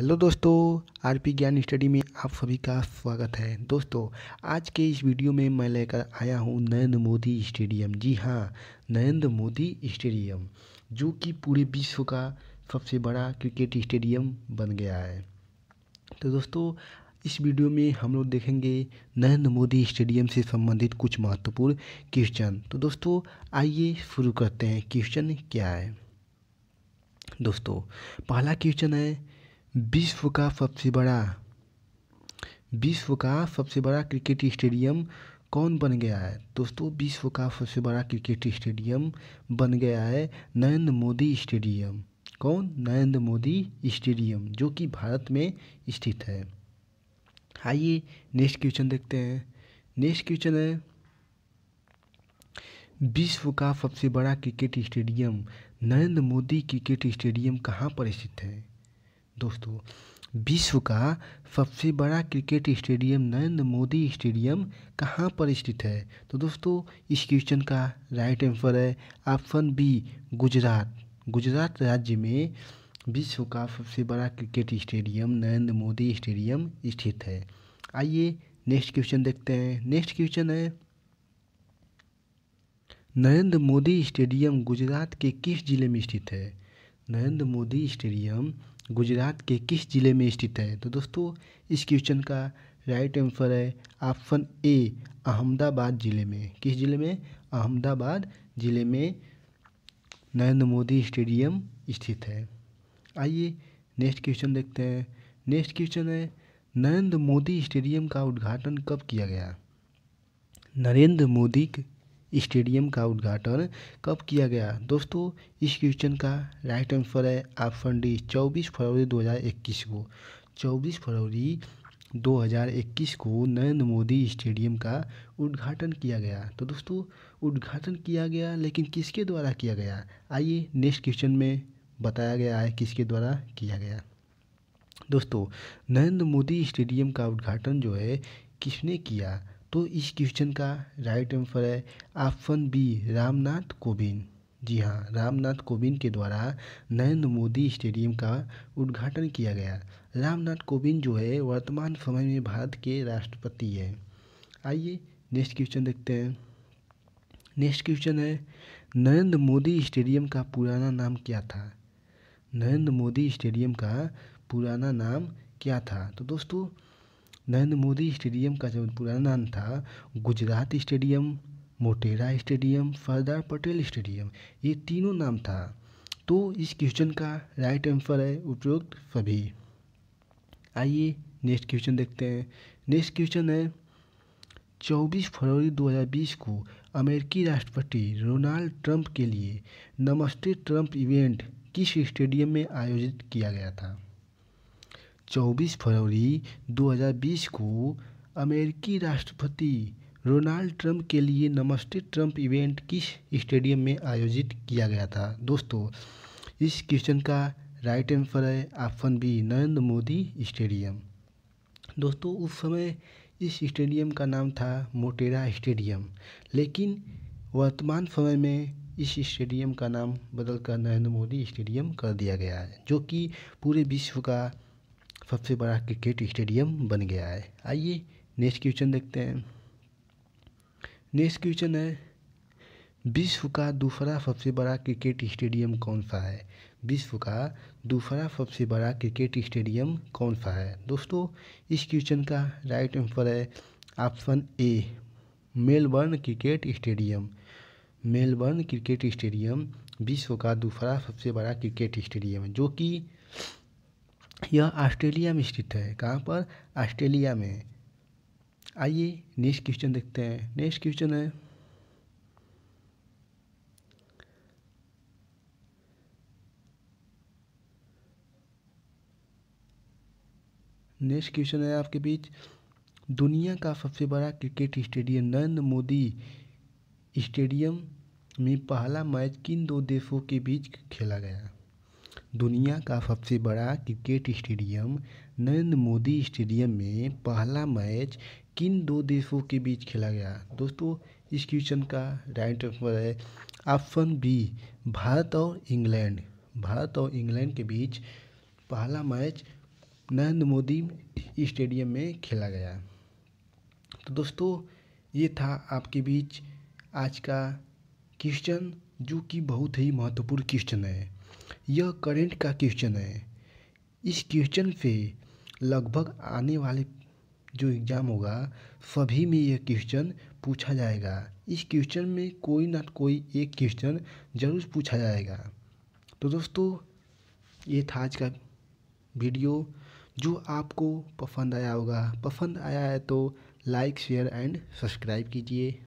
hello दोस्तों RP ज्ञान study में आप सभी का स्वागत है दोस्तों आज के इस वीडियो में मैं लेकर आया हूँ नरेंद्र मोदी स्टेडियम जी हाँ नरेंद्र मोदी स्टेडियम जो कि पूरे विश्व का सबसे बड़ा क्रिकेट स्टेडियम बन गया है तो दोस्तों इस वीडियो में हम लोग देखेंगे नरेंद्र मोदी स्टेडियम से संबंधित कुछ महत्वपूर्ण क्वेश्चन तो दोस्तों आइए शुरू करते हैं क्वेश्चन क्या है दोस्तों पहला क्वेश्चन है विश्व का सबसे बड़ा विश्व का सबसे बड़ा क्रिकेट स्टेडियम कौन बन गया है दोस्तों विश्व का सबसे बड़ा क्रिकेट स्टेडियम बन गया है नरेंद्र मोदी स्टेडियम कौन नरेंद्र मोदी स्टेडियम जो कि भारत में स्थित है आइए नेक्स्ट क्वेश्चन देखते हैं नेक्स्ट क्वेश्चन है विश्व का सबसे बड़ा cricket stadium Narendra Modi cricket stadium कहाँ पर स्थित है दोस्तों विश्व का सबसे बड़ा cricket stadium Narendra Modi stadium कहाँ पर स्थित है तो दोस्तों इस क्वेश्चन का राइट आंसर है ऑप्शन बी गुजरात गुजरात राज्य में विश्व का सबसे बड़ा cricket stadium Narendra Modi stadium स्थित है आइए नेक्स्ट क्वेश्चन देखते हैं नेक्स्ट क्वेश्चन है नरेंद्र मोदी स्टेडियम गुजरात के किस जिले में स्थित है नरेंद्र मोदी स्टेडियम गुजरात के किस ज़िले में स्थित है तो दोस्तों इस क्वेश्चन का राइट आंसर है ऑप्शन ए अहमदाबाद ज़िले में किस ज़िले में अहमदाबाद ज़िले में नरेंद्र मोदी स्टेडियम स्थित है आइए नेक्स्ट क्वेश्चन देखते हैं नेक्स्ट क्वेश्चन है नरेंद्र मोदी स्टेडियम का उद्घाटन कब किया गया नरेंद्र मोदी स्टेडियम का उद्घाटन कब किया गया दोस्तों इस क्वेश्चन का राइट आंसर है ऑप्शन डी चौबीस फरवरी 2021 को चौबीस फरवरी 2021 को नरेंद्र मोदी स्टेडियम का उद्घाटन किया गया तो दोस्तों उद्घाटन किया गया लेकिन किसके द्वारा किया गया आइए नेक्स्ट क्वेश्चन में बताया गया है किसके द्वारा किया गया दोस्तों नरेंद्र मोदी स्टेडियम का उद्घाटन जो है किसने किया तो इस क्वेश्चन का राइट आंसर है ऑप्शन बी रामनाथ कोविंद जी हाँ रामनाथ कोविंद के द्वारा नरेंद्र मोदी स्टेडियम का उद्घाटन किया गया रामनाथ कोविंद जो है वर्तमान समय में भारत के राष्ट्रपति है आइए नेक्स्ट क्वेश्चन देखते हैं नेक्स्ट क्वेश्चन है नरेंद्र मोदी स्टेडियम का पुराना नाम क्या था नरेंद्र मोदी स्टेडियम का पुराना नाम क्या था तो दोस्तों नरेंद्र मोदी स्टेडियम का जो पुराना नाम था Gujarat stadium Motera stadium Sardar Patel stadium ये तीनों नाम था तो इस क्वेश्चन का राइट आंसर है उपरोक्त सभी आइए नेक्स्ट क्वेश्चन देखते हैं नेक्स्ट क्वेश्चन है चौबीस फरवरी 2020 को अमेरिकी राष्ट्रपति डोनाल्ड ट्रंप के लिए नमस्ते ट्रंप इवेंट किस स्टेडियम में आयोजित किया गया था चौबीस फरवरी दो हज़ार बीस को अमेरिकी राष्ट्रपति रोनाल्ड ट्रंप के लिए नमस्ते ट्रंप इवेंट किस स्टेडियम में आयोजित किया गया था दोस्तों इस क्वेश्चन का राइट आंसर है option B Narendra Modi stadium दोस्तों उस समय इस स्टेडियम का नाम था मोटेरा स्टेडियम लेकिन वर्तमान समय में इस स्टेडियम का नाम बदलकर नरेंद्र मोदी स्टेडियम कर दिया गया है जो कि पूरे विश्व का सबसे बड़ा क्रिकेट स्टेडियम बन गया है आइए नेक्स्ट क्वेश्चन देखते हैं नेक्स्ट क्वेश्चन है विश्व का दूसरा सबसे बड़ा क्रिकेट स्टेडियम कौन सा है विश्व का दूसरा सबसे बड़ा क्रिकेट स्टेडियम कौन सा है दोस्तों इस क्वेश्चन का राइट आंसर है option A Melbourne cricket stadium Melbourne cricket stadium विश्व का दूसरा सबसे बड़ा क्रिकेट स्टेडियम है जो कि यह ऑस्ट्रेलिया में स्थित है कहाँ पर ऑस्ट्रेलिया में आइए नेक्स्ट क्वेश्चन देखते हैं नेक्स्ट क्वेश्चन है नेक्स्ट क्वेश्चन है आपके बीच दुनिया का सबसे बड़ा cricket stadium Narendra Modi stadium में पहला मैच किन दो देशों के बीच खेला गया दुनिया का सबसे बड़ा cricket stadium Narendra Modi stadium में पहला मैच किन दो देशों के बीच खेला गया दोस्तों इस क्वेश्चन का राइट आंसर है ऑप्शन बी भारत और इंग्लैंड भारत और इंग्लैंड के बीच पहला मैच नरेंद्र मोदी स्टेडियम में खेला गया तो दोस्तों ये था आपके बीच आज का क्वेश्चन जो कि बहुत ही महत्वपूर्ण क्वेश्चन है यह करंट का क्वेश्चन है इस क्वेश्चन पे लगभग आने वाले जो एग्ज़ाम होगा सभी में यह क्वेश्चन पूछा जाएगा इस क्वेश्चन में कोई ना कोई एक क्वेश्चन ज़रूर पूछा जाएगा तो दोस्तों ये था आज का वीडियो जो आपको पसंद आया होगा पसंद आया है तो लाइक शेयर एंड सब्सक्राइब कीजिए